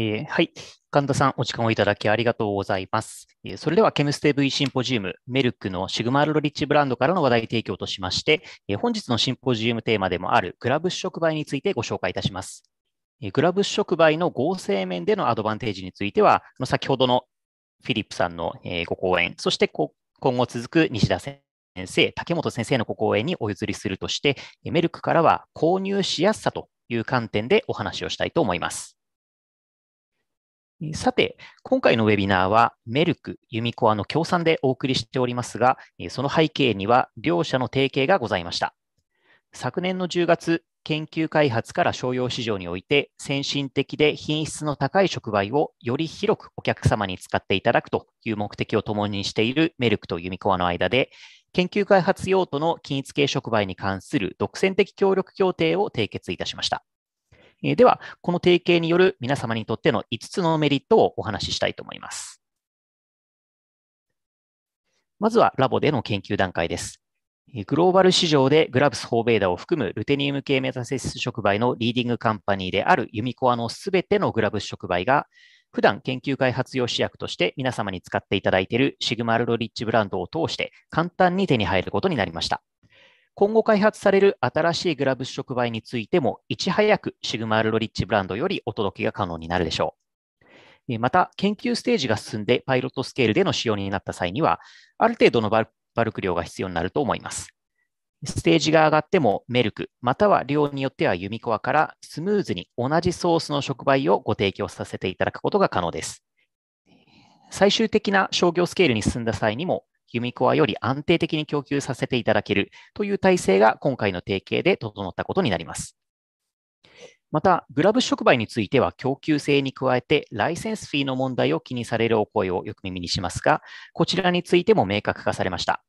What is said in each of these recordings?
えー、はい。神田さん、お時間をいただきありがとうございます。えー、それでは、ケムステ V シンポジウム、メルクのシグマルロリッチブランドからの話題提供としまして、えー、本日のシンポジウムテーマでもあるグラブス触媒についてご紹介いたします。えー、グラブス触媒の合成面でのアドバンテージについては、先ほどのフィリップさんのご講演、そして今後続く西田先生、竹本先生のご講演にお譲りするとして、メルクからは購入しやすさという観点でお話をしたいと思います。さて、今回のウェビナーは、メルク、ユミコアの協賛でお送りしておりますが、その背景には両社の提携がございました。昨年の10月、研究開発から商用市場において、先進的で品質の高い触媒をより広くお客様に使っていただくという目的を共にしているメルクとユミコアの間で、研究開発用途の均一系触媒に関する独占的協力協定を締結いたしました。えでは、この提携による皆様にとっての5つのメリットをお話ししたいと思います。まずはラボでの研究段階です。グローバル市場でグラブス・ホーベイダを含むルテニウム系メタセス触媒のリーディングカンパニーであるユミコアのすべてのグラブス触媒が、普段研究開発用試薬として皆様に使っていただいているシグマルロリッチブランドを通して簡単に手に入ることになりました。今後開発される新しいグラブ触媒についても、いち早くシグマールロリッチブランドよりお届けが可能になるでしょう。また、研究ステージが進んでパイロットスケールでの使用になった際には、ある程度のバルク量が必要になると思います。ステージが上がってもメルク、または量によってはユミコアからスムーズに同じソースの触媒をご提供させていただくことが可能です。最終的な商業スケールに進んだ際にも、ユミコアより安定的に供給させていただけるという体制が今回の提携で整ったことになります。また、グラブ触媒については供給性に加えて、ライセンスフィーの問題を気にされるお声をよく耳にしますが、こちらについても明確化されました。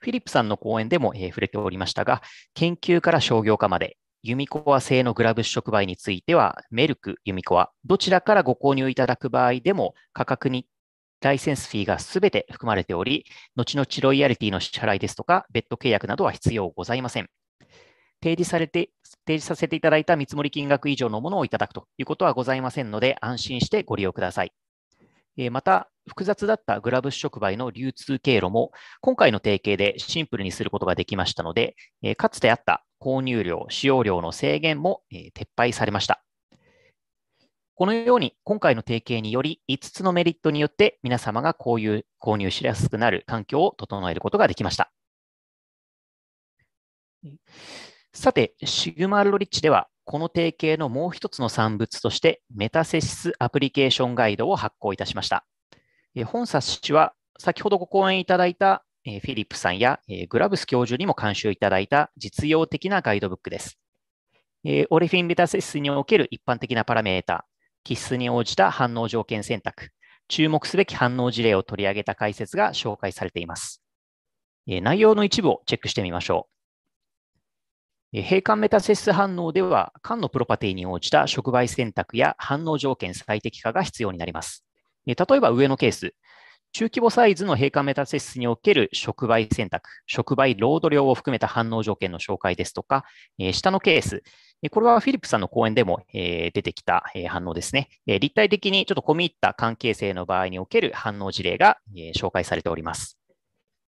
フィリップさんの講演でも、えー、触れておりましたが、研究から商業化まで、ユミコア製のグラブ触媒については、メルク、ユミコア、どちらからご購入いただく場合でも、価格にライセンスフィーがすべて含まれており、後々ロイヤリティの支払いですとか、別途契約などは必要ございません。提示されて、提示させていただいた見積金額以上のものをいただくということはございませんので、安心してご利用ください。また、複雑だったグラブ触媒の流通経路も、今回の提携でシンプルにすることができましたので、かつてあった購入量、使用量の制限も撤廃されました。このように今回の提携により5つのメリットによって皆様が購入購入しやすくなる環境を整えることができました。さて、シグマロリッチでは、この提携のもう一つの産物として、メタセシスアプリケーションガイドを発行いたしました。本冊子は、先ほどご講演いただいたフィリップさんやグラブス教授にも監修いただいた実用的なガイドブックです。オレフィンメタセシスにおける一般的なパラメータ、気質に応じた反応条件選択、注目すべき反応事例を取り上げた解説が紹介されています。内容の一部をチェックしてみましょう。閉管メタセス反応では、缶のプロパティに応じた触媒選択や反応条件最適化が必要になります。例えば上のケース、中規模サイズの閉館メタセスにおける触媒選択、触媒ロード量を含めた反応条件の紹介ですとか、え下のケース、これはフィリップさんの講演でも出てきた反応ですね。立体的にちょっと込み入った関係性の場合における反応事例が紹介されております。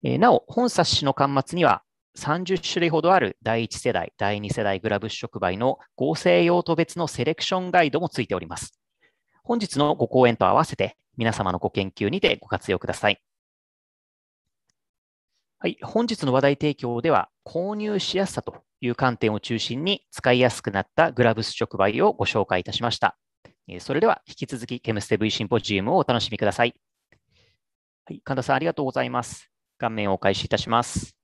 なお、本冊子の端末には30種類ほどある第1世代、第2世代グラブ触媒の合成用途別のセレクションガイドもついております。本日のご講演と合わせて、皆様のご研究にてご活用ください。はい、本日の話題提供では、購入しやすさという観点を中心に使いやすくなったグラブス触媒をご紹介いたしました。それでは引き続き、ケムステ V シンポジウムをお楽しみください。はい、神田さん、ありがとうございます。画面をお返しいたします。